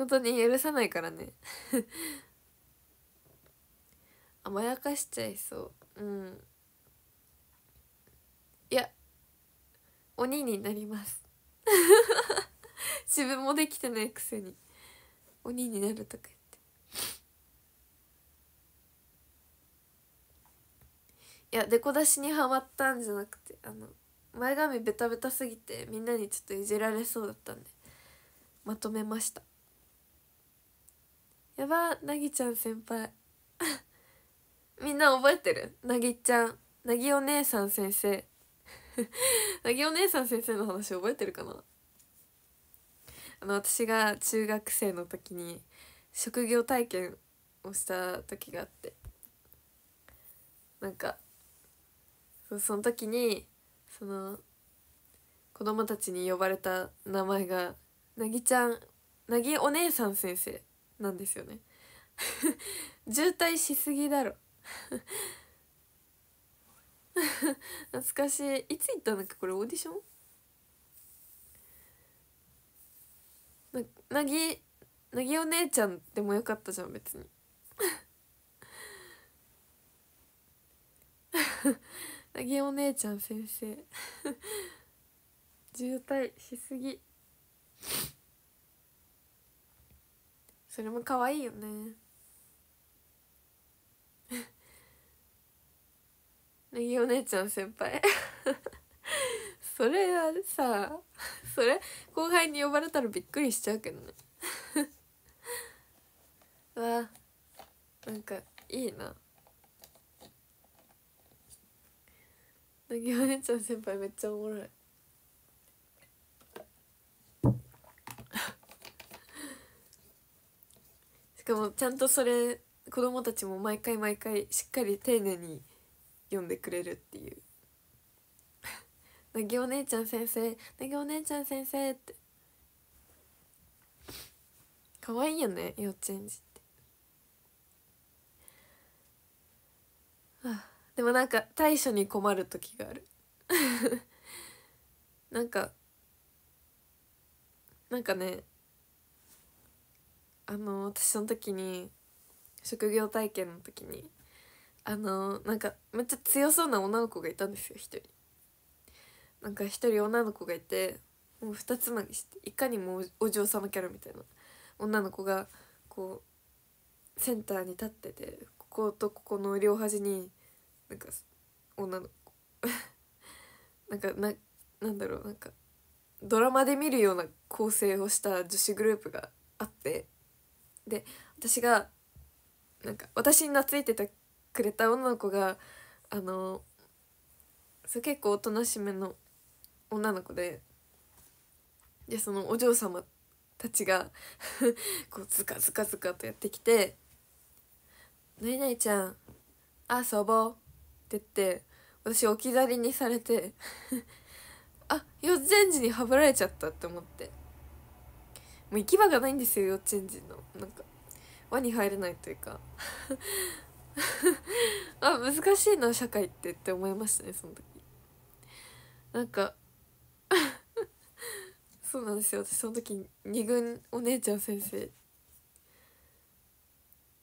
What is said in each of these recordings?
本当に許さないからね 甘やかしちゃいそううんいや鬼になります 自分もできてないくせに鬼になるとか言っていやでこ出しにはまったんじゃなくてあの前髪ベタベタすぎてみんなにちょっといじられそうだったんでまとめましたやばなぎちゃん先輩 みんな覚えてるなぎちゃんなぎお姉さん先生 なぎお姉さん先生の話覚えてるかなあの私が中学生の時に職業体験をした時があってなんかその時にその子供たちに呼ばれた名前が「なぎちゃんなぎお姉さん先生」なんですよね 渋滞しすぎだろ 懐かしいいつ行ったんだっけこれオーディションななぎなぎお姉ちゃんでもよかったじゃん別に なぎお姉ちゃん先生渋滞しすぎそれも可愛いよねなぎお姉ちゃん先輩それはさそれ後輩に呼ばれたらびっくりしちゃうけどねわなんかいいななぎお姉ちゃん先輩めっちゃおもろいでもちゃんとそれ子供たちも毎回毎回しっかり丁寧に読んでくれるっていう「なぎお姉ちゃん先生なぎお姉ちゃん先生」って可愛いよね幼稚園児ってでもなんか対処に困る時がある なんかなんかねあの私その時に職業体験の時にあのなんかめっちゃ強そうな女の子がいたんですよ一人。なんか一人女の子がいてもう二つまみしていかにもお嬢様キャラみたいな女の子がこうセンターに立っててこことここの両端になんか女の子 なんかななんだろうなんかドラマで見るような構成をした女子グループがあってで私がなんか私に懐いててくれた女の子があのそ結構おとなしめの女の子ででそのお嬢様たちが こうズカズカズカとやってきて「なになにちゃん遊ぼう」って言って私置き去りにされて あ幼稚園児にはぶられちゃったって思って。う行き場がないんですよ幼稚園児のなんか輪に入れないというか あ難しいな社会ってって思いましたねその時なんか そうなんですよ私その時二軍お姉ちゃん先生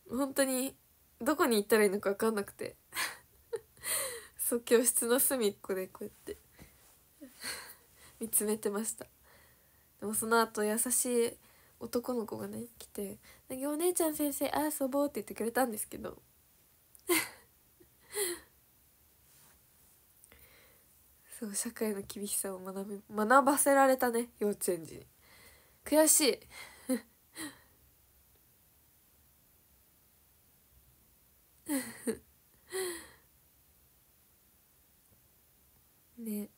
本当にどこに行ったらいいのか分かんなくて そう教室の隅っこでこうやって見つめてましたでもその後優しい男の子がね来て「お姉ちゃん先生遊ぼう」って言ってくれたんですけど そう社会の厳しさを学び学ばせられたね幼稚園児に悔しい ね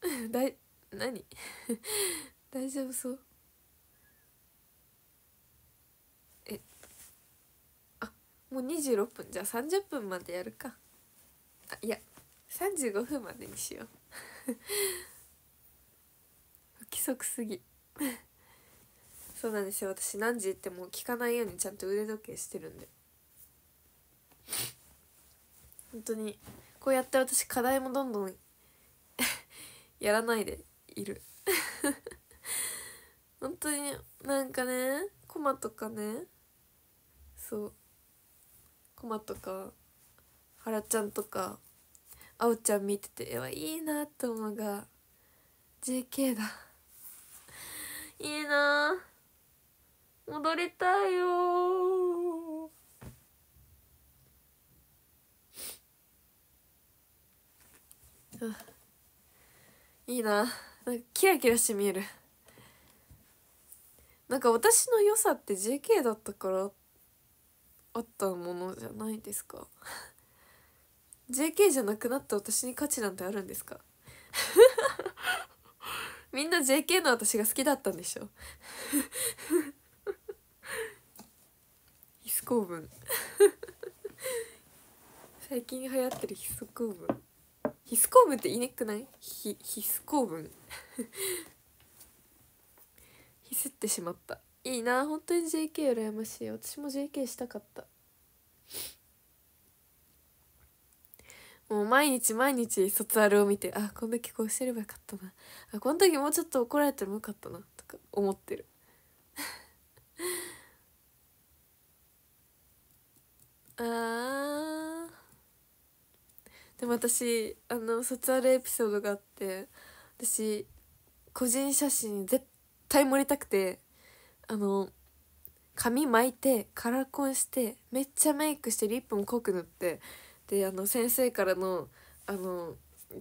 だい何大丈夫そうえあもう26分じゃあ30分までやるかあいや35分までにしよう 不規則すぎ そうなんですよ私何時ってもう聞かないようにちゃんと腕時計してるんで本当にこうやって私課題もどんどん やらないでいる本当になんかねコマとかねそうコマとかはらちゃんとかあおちゃん見てていいなって思うが JK だいいな戻りたいよいいななんかキラキラして見えるなんか私の良さって JK だったからあったものじゃないですか JK じゃなくなった私に価値なんてあるんですか みんな JK の私が好きだったんでしょヒス構文 最近流行ってるヒス構文ヒス構文っていねくないヒヒス構文スってしまったいいな本当に JK 羨ましい私も JK したかったもう毎日毎日卒アルを見てあこんだけこうしてればよかったなあこの時もうちょっと怒られてもよかったなとか思ってる あーでも私あの卒アルエピソードがあって私個人写真絶対盛りたくてあの髪巻いてカラコンしてめっちゃメイクしてリップも濃く塗ってであの先生からのあの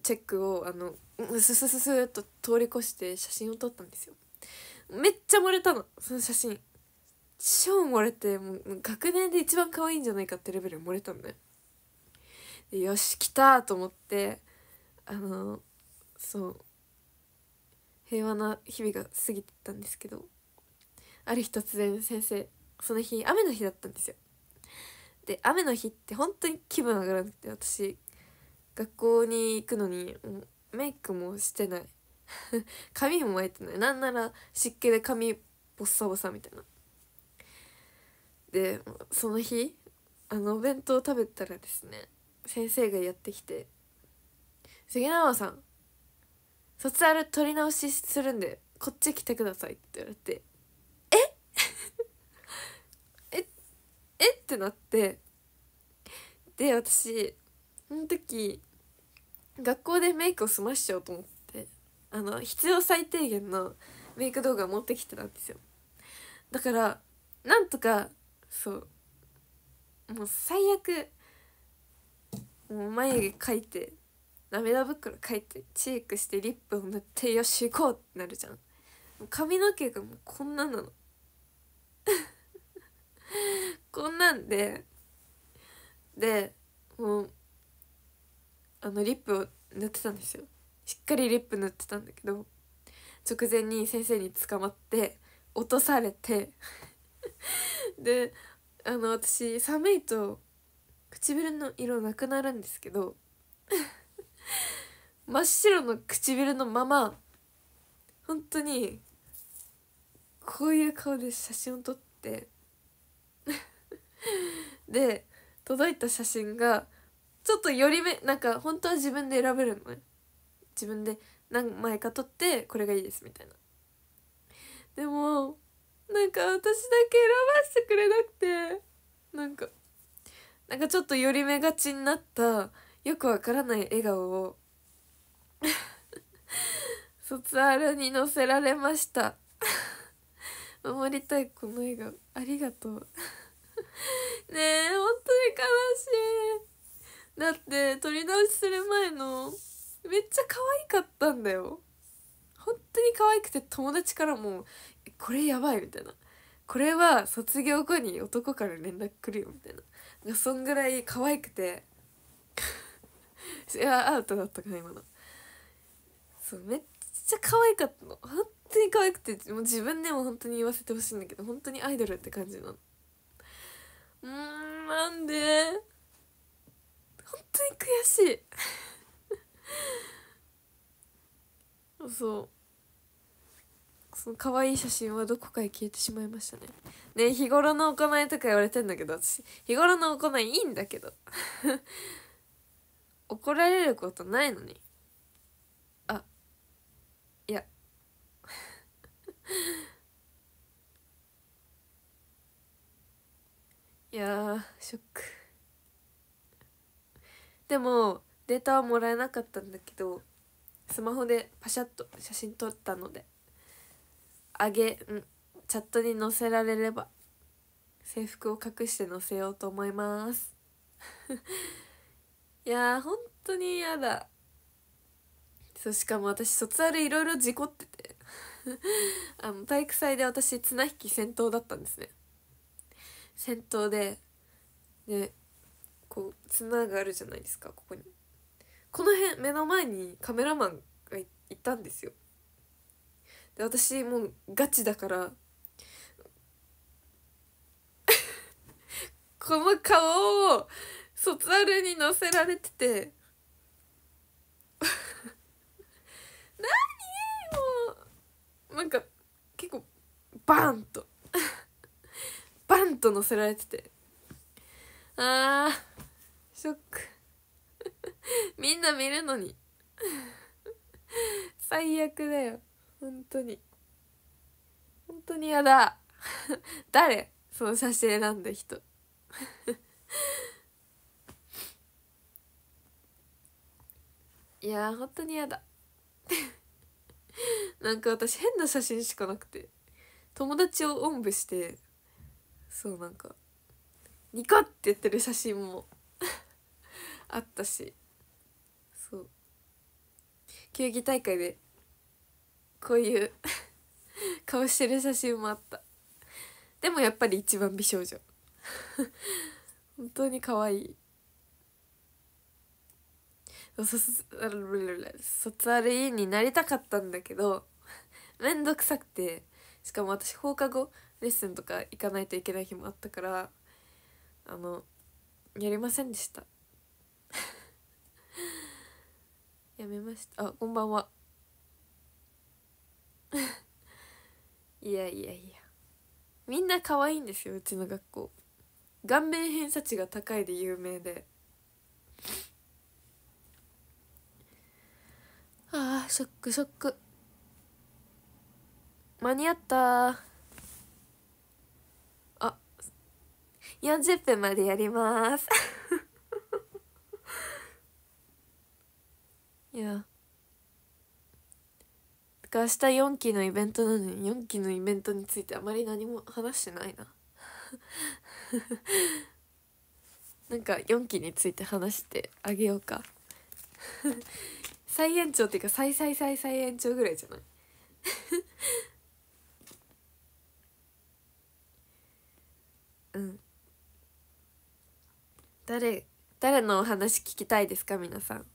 チェックをあのススススっと通り越して写真を撮ったんですよめっちゃ漏れたのその写真超漏れてもう学年で一番可愛いんじゃないかってレベル漏れたのねよよし来たと思ってあのそう平和な日々が過ぎてたんですけどある日突然先生その日雨の日だったんですよで雨の日って本当に気分上がらなくて私学校に行くのにメイクもしてない 髪も巻いてないなんなら湿気で髪ボッサボサみたいなでその日あのお弁当を食べたらですね先生がやってきて「杉山さん卒アル取り直しするんでこっち来てくださいって言われてえ ええってなってで私その時学校でメイクを済ましちゃおうと思ってあの必要最低限のメイク動画を持ってきてたんですよだからなんとかそうもう最悪もう眉毛描いて涙袋かいてチークしてリップを塗ってよし行こうってなるじゃん髪の毛がもうこんななの こんなんででもうあのリップを塗ってたんですよしっかりリップ塗ってたんだけど直前に先生に捕まって落とされて であの私寒いと唇の色なくなるんですけど 真っ白の唇のまま本当にこういう顔で写真を撮って で届いた写真がちょっとよりめなんか本当は自分で選べるのね自分で何枚か撮ってこれがいいですみたいなでもなんか私だけ選ばせてくれなくてなんかなんかちょっと寄り目がちになったよくわからない笑顔を 卒アルに載せられました 守りたいこの笑顔ありがとう ねえ本当に悲しいだって撮り直しする前のめっちゃ可愛かったんだよ本当に可愛くて友達からも「これやばい」みたいな「これは卒業後に男から連絡来るよ」みたいなそんぐらい可愛くて いやアウトだったかな今のそうめっちゃ可愛かったの本当に可愛くてもう自分でも本当に言わせてほしいんだけど本当にアイドルって感じなのうんなんで本当に悔しいそうその可愛い写真はどこかへ消えてしまいましたねね日頃の行いとか言われてんだけど私日頃の行いいいんだけど怒られることないのにあいや いやショックでもデータはもらえなかったんだけどスマホでパシャッと写真撮ったのであげんチャットに載せられれば制服を隠して載せようと思いますいやー本当に嫌だそうしかも私卒アルいろいろ事故ってて あの体育祭で私綱引き先頭だったんですね先頭ででこう綱があるじゃないですかここにこの辺目の前にカメラマンがいたんですよで私もうガチだから この顔を卒アルに載せられてて 何もうなんか結構バンと バンと載せられててあーショック みんな見るのに最悪だよ本当に本当にやだ誰その写真選んだ人いやー本当にやだ なんか私変な写真しかなくて友達をおんぶしてそうなんかニコってやってる写真も あったしそう球技大会でこういう 顔してる写真もあったでもやっぱり一番美少女本当に可愛い卒アル委になりたかったんだけど面倒 くさくてしかも私放課後レッスンとか行かないといけない日もあったからあのやりませんでした やめましたあこんばんは いやいやいやみんな可愛いんですようちの学校顔面偏差値が高いで有名であーショックショック間に合ったあ40分までやります いや明日4期のイベントなのに4期のイベントについてあまり何も話してないな なんか4期について話してあげようか最延長っていうか最最最最延長ぐらいじゃない うん誰誰のお話聞きたいですか皆さん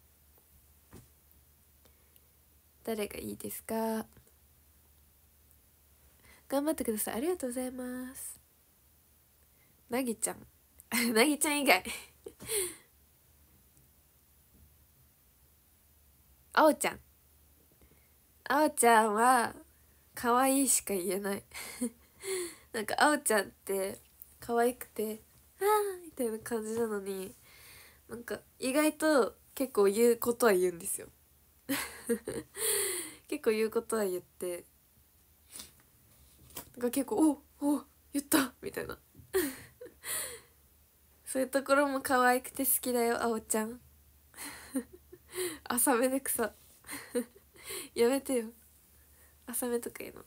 誰がいいですか頑張ってくださいありがとうございますなぎちゃん なぎちゃん以外あおちゃんあおちゃんは可愛いしか言えない なんかあおちゃんって可愛くて「ああ」みたいな感じなのになんか意外と結構言うことは言うんですよ 結構言うことは言ってが結構「おお言った!」みたいな そういうところも可愛くて好きだよあおちゃん浅 めで草 やめてよ浅めとか言うの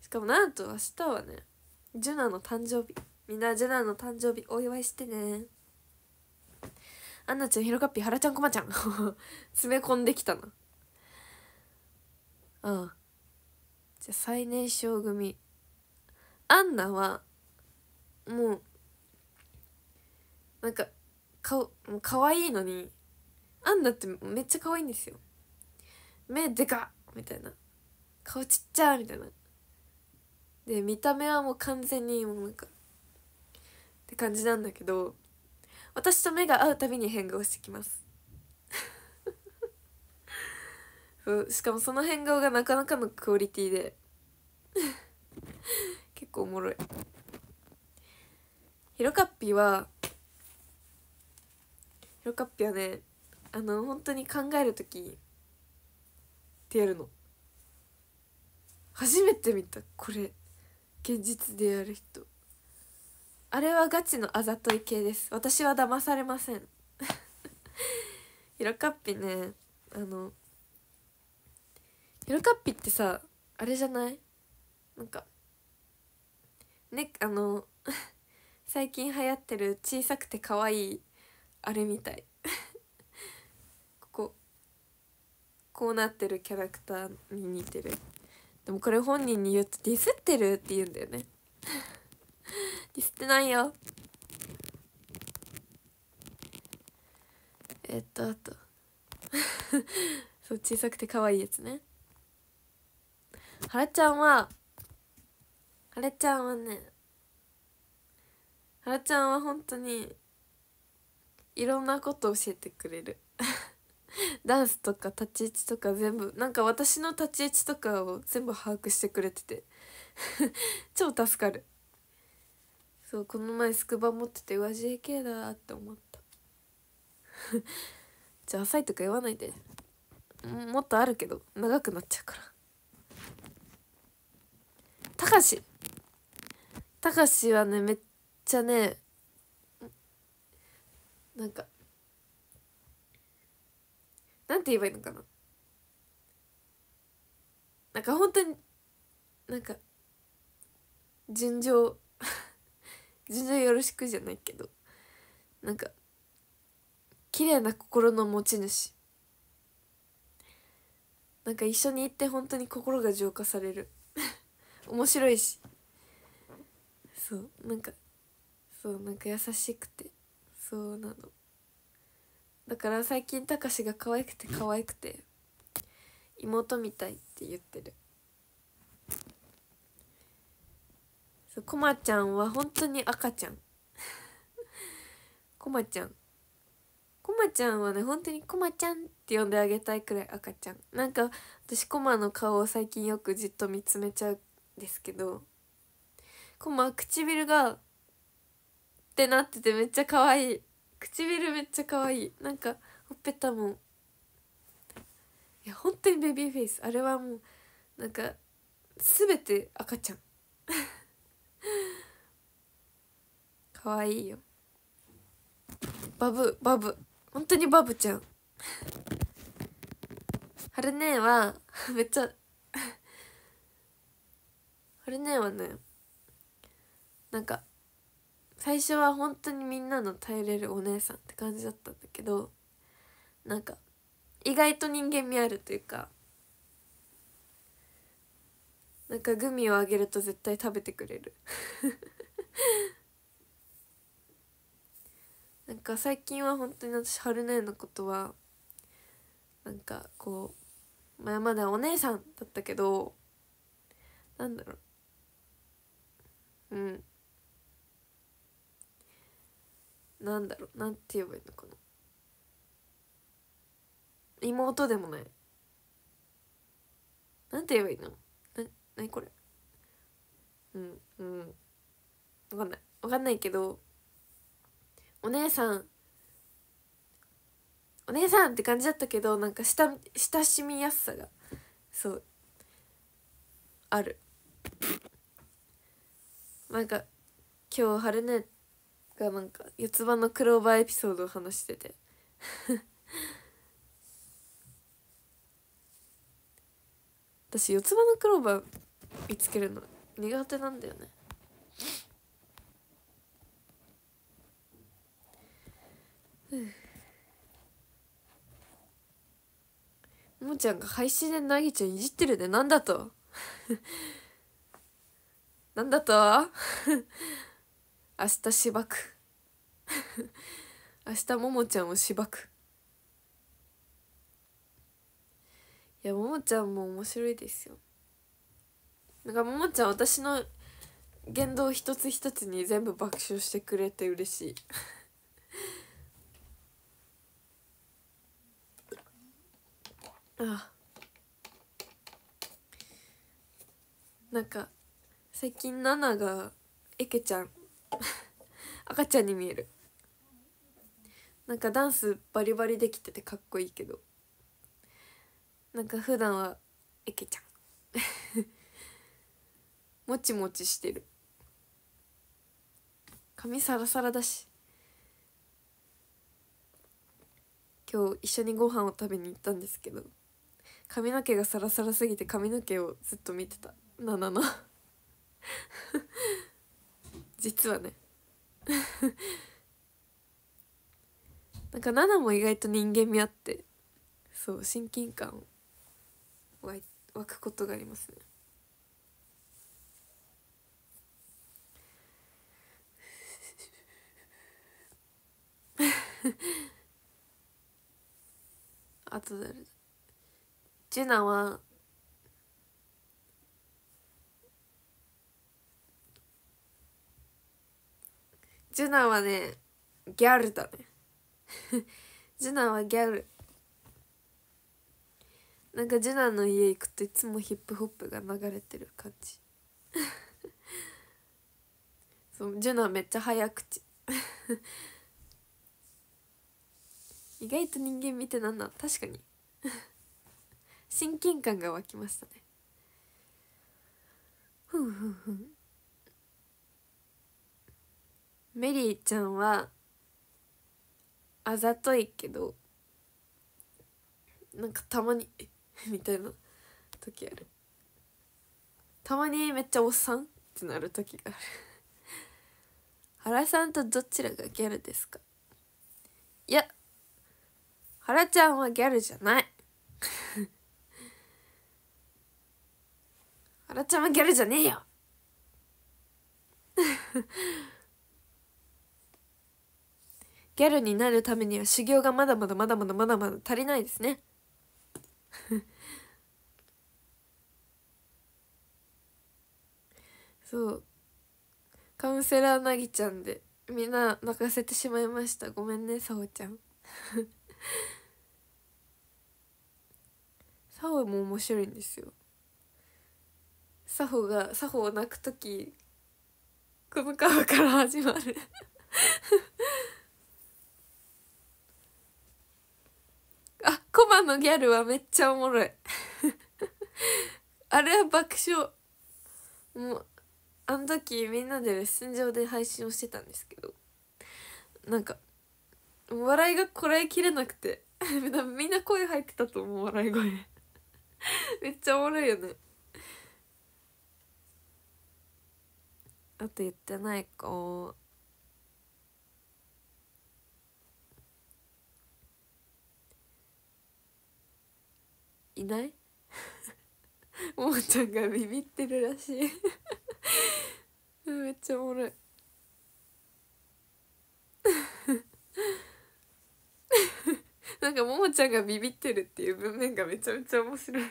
しかもなんと明日はねジュナの誕生日みんなジュナの誕生日お祝いしてねアンナちゃんロカッピーハラちゃんコマちゃん 詰め込んできたなああじゃあ最年少組アンナはもうなんかかもう可愛いのにアンナってめっちゃ可愛いんですよ目でかっみたいな顔ちっちゃみたいなで見た目はもう完全にもうなんかって感じなんだけど私と目が合うたびに変顔してきます しかもその変顔がなかなかのクオリティで 結構おもろいヒロカッピはヒロカッピはねあの本当に考える時ってやるの初めて見たこれ現実でやる人あれはガチのあざとい系です私は騙されませんひろかっぴねあのひろかっぴってさあれじゃないなんかねあの 最近流行ってる小さくて可愛いあれみたいこうなってるキャラクターに似てるでもこれ本人に言うとディスってるって言うんだよね ディスってないよえっとあと そう小さくて可愛いやつねはらちゃんははらちゃんはねはらちゃんは本当にいろんなこと教えてくれる ダンスとか立ち位置とか全部なんか私の立ち位置とかを全部把握してくれてて 超助かるそうこの前スクバ持っててうわ JK だって思った じゃあ浅いとか言わないでもっとあるけど長くなっちゃうからたかしたかしはねめっちゃねなんかなんて言えばいいのかななんか本当になんか順情順情よろしくじゃないけどなんか綺麗な心の持ち主なんか一緒に行って本当に心が浄化される 面白いしそうなんかそうなんか優しくてそうなのだから最近たかしが可愛くて可愛くて妹みたいって言ってるそうこまちゃんは本当に赤ちゃんこま ちゃんこまちゃんはね本当にこまちゃんって呼んであげたいくらい赤ちゃんなんか私こまの顔を最近よくじっと見つめちゃうんですけどこま唇がってなっててめっちゃ可愛い唇めっちゃ可愛いなんかほっぺたもいや本当にベビーフェイスあれはもうなんか全て赤ちゃん 可愛いよバブバブ本当にバブちゃん春姉ねは めっちゃ春姉ねはねなんか最初は本当にみんなの頼れるお姉さんって感じだったんだけどなんか意外と人間味あるというかなんかグミをあげると絶対食べてくれる なんか最近は本当に私春姉のことはなんかこう、まあ、まだお姉さんだったけどなんだろううんなんだろうなんて言えばいいのかな妹でもないなんて言えばいいのな何これうんうん分かんない分かんないけどお姉さんお姉さんって感じだったけどなんか親親しみやすさがそうあるなんか今日春ねがなんか四つ葉のクローバーエピソードを話してて 私四つ葉のクローバー見つけるの苦手なんだよねもちゃんが配信でなぎちゃんいじってるでなんだと なんだと明日しばく 明日ももちゃんをしばくいやももちゃんも面白いですよなんかももちゃん私の言動一つ一つに全部爆笑してくれて嬉しい あなんか最近ナナがえけちゃん 赤ちゃんに見えるなんかダンスバリバリできててかっこいいけどなんか普段はエケちゃん もちもちしてる髪サラサラだし今日一緒にご飯を食べに行ったんですけど髪の毛がサラサラすぎて髪の毛をずっと見てたななな実はね なんかナも意外と人間味あってそう親近感湧湧くことがありますね あと誰ジュナはジュナはねギャルだね ジュナはギャルなんかジュナの家行くといつもヒップホップが流れてる感じ そうジュナめっちゃ早口 意外と人間見てなんな確かに親近感が湧きましたねふんふんふんメリーちゃんはあざといけどなんかたまに みたいな時あるたまにめっちゃおっさんってなる時がある 原さんとどちらがギャルですかいや原ちゃんはギャルじゃない 原ちゃんはギャルじゃねえよギャルになるためには修行がまだまだまだまだまだまだ足りないですね そうカウンセラーなぎちゃんでみんな泣かせてしまいましたごめんねさおちゃんさお も面白いんですよさほがさほを泣く時この顔から始まるコマのギャルはめっちゃおもろい あれは爆笑もうあの時みんなでレッスン上で配信をしてたんですけどなんか笑いがこらえきれなくて みんな声入ってたと思う笑い声 めっちゃおもろいよねあと言ってないかいない ももちゃんがビビってるらしい めっちゃおもろい なんかももちゃんがビビってるっていう文面がめちゃめちゃ面白い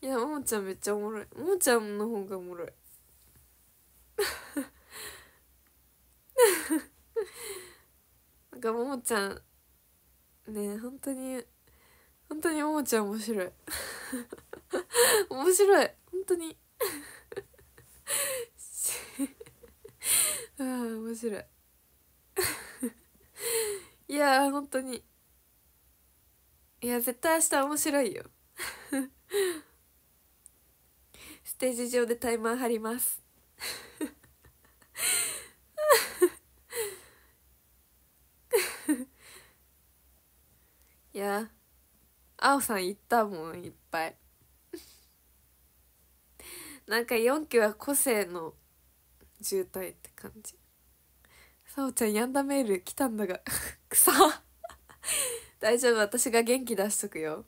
いやももちゃんめっちゃおもろいももちゃんの方がおもろいなんかももちゃんね本当に本当にももちゃん面白い 面白い本当に ああ面白いいや本当にいや絶対明日面白いよステージ上でタイマー張りますいやあおさん言ったもんいっぱい なんか4期は個性の渋滞って感じさおちゃんやんだメール来たんだが くさ大丈夫私が元気出しとくよ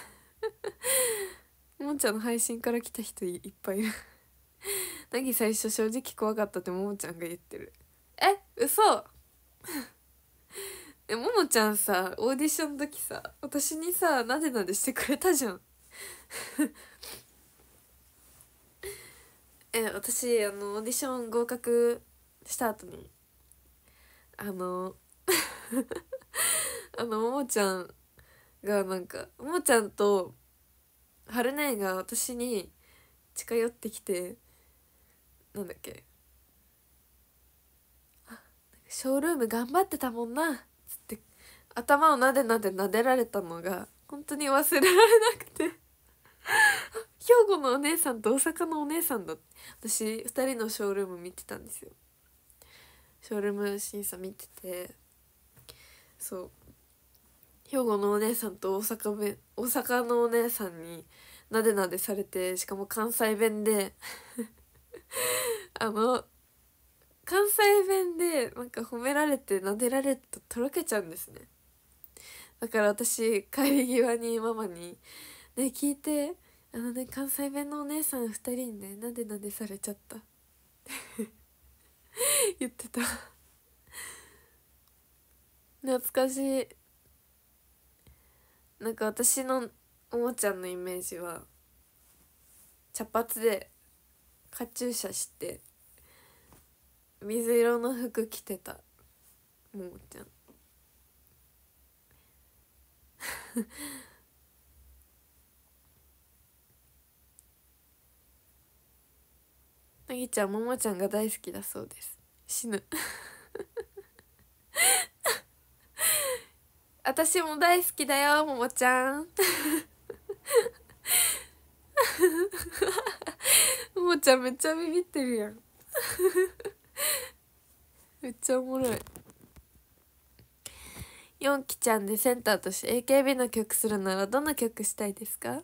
ももちゃんの配信から来た人いっぱいいるなぎ最初正直怖かったってももちゃんが言ってるえ嘘えももちゃんさオーディションの時さ私にさなでなでしてくれたじゃん え私あのオーディション合格した後にあの あのももちゃんがなんかももちゃんと春姉が私に近寄ってきてなんだっけショールーム頑張ってたもんな」つって頭をなでなでなでられたのが本当に忘れられなくて 兵庫のお姉さんと大阪のお姉さんだ私2人のショールーム見てたんですよショールーム審査見ててそう兵庫のお姉さんと大阪弁大阪のお姉さんになでなでされてしかも関西弁で あの関西弁でなんか褒められて撫でられるととろけちゃうんですねだから私帰り際にママに「ね聞いてあのね関西弁のお姉さん2人にねなでなでされちゃった」言ってた懐かしいなんか私のおもちゃんのイメージは茶髪でカチューシャして水色の服着てたももちゃんなぎちゃんももちゃんが大好きだそうです死ぬ私も大好きだよももちゃんももちゃんめっちゃビビってるやん めっちゃおもろいヨンキちゃんでセンターとして AKB の曲するならどんな曲したいですか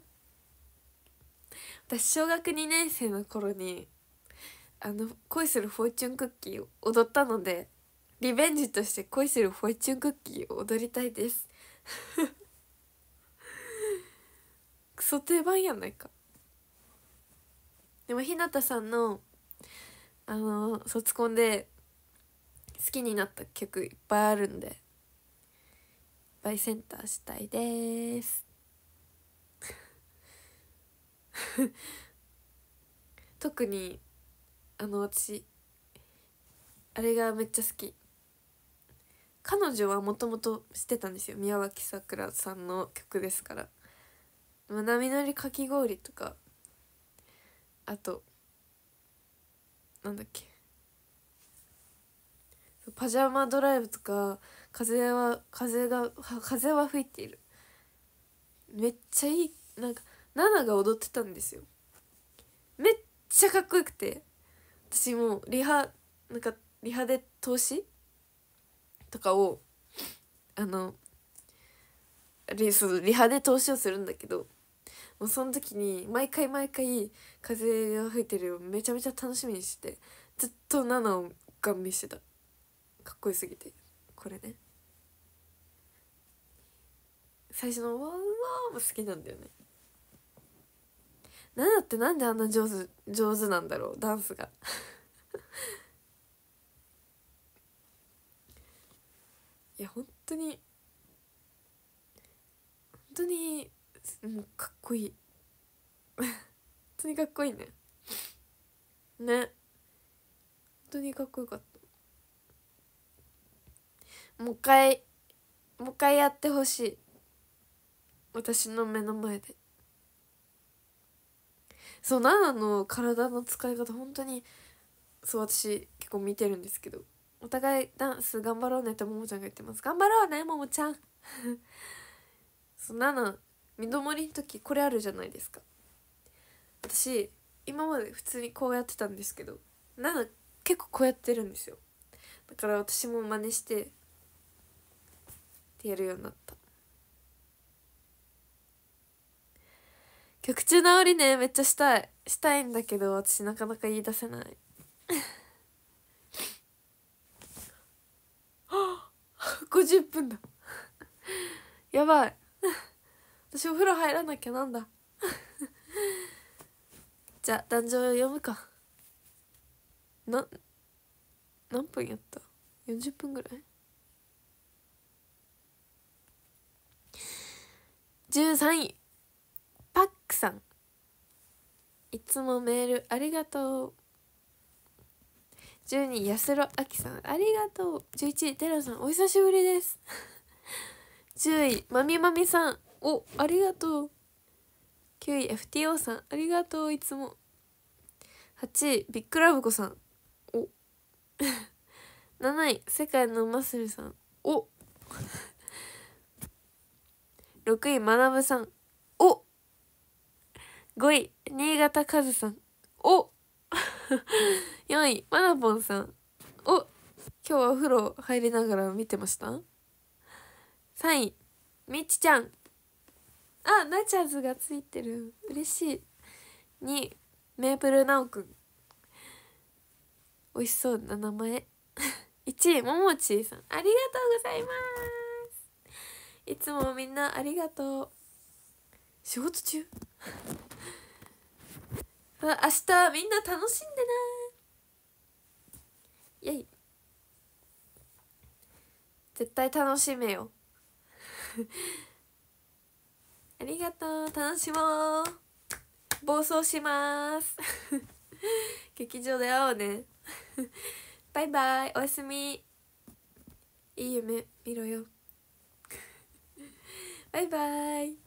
私小学2年生の頃にあの「恋するフォーチュンクッキー」を踊ったのでリベンジとして「恋するフォーチュンクッキー」を踊りたいです クソ定番やないかでも日向さんのあの卒コンで好きになった曲いっぱいあるんでバイセンターしたいです 特にあの私あれがめっちゃ好き彼女はもともとしてたんですよ宮脇さくらさんの曲ですから「波乗りかき氷」とかあとなんだっけパジャマドライブとか風は風が風は吹いているめっちゃいいなんかナナが踊ってたんですよめっちゃかっこよくて私もリハなんかリハで投資とかをあのリリハで投資をするんだけどもうその時に毎回毎回風が吹いてるめちゃめちゃ楽しみにしてずっとナナをガン見してたかっこよすぎてこれね最初の「わーわー」も好きなんだよねナナってなんであんな上手上手なんだろうダンスが いや本当に本当にもうかっこいい 本当にかっこいいねね本当にかっこよかったもう一回もう一回やってほしい私の目の前でそうナナの体の使い方本当にそう私結構見てるんですけどお互いダンス頑張ろうねってももちゃんが言ってます頑張ろうねももちゃん そうナナ身の回りの時これあるじゃないですか私今まで普通にこうやってたんですけどなん結構こうやってるんですよだから私も真似してってやるようになった曲中直りねめっちゃしたいしたいんだけど私なかなか言い出せない50分 だ やばい私お風呂入らなきゃなんだ じゃあ壇上読むかな何分やった40分ぐらい13位パックさんいつもメールありがとう12位安ろあきさんありがとう11位テラさんお久しぶりです10 位まみまみさんおありがとう9位 FTO さんありがとういつも8位ビッグラブ子さんお7位 世界のマッスルさんお6位まなぶさんお5位新潟和さんお4位まなぽんさんお今日はお風呂入りながら見てました3位みちちゃんあナチャーズがついてる嬉しい2メープルナオくん美味しそうな名前1 位ももちさんありがとうございますいつもみんなありがとう仕事中あ 明日みんな楽しんでなイェイ絶対楽しめよありがとう楽しもう暴走します 劇場で会おうね バイバイおやすみいい夢見ろよ バイバイ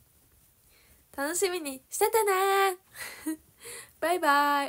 楽しみにしててねバイバイ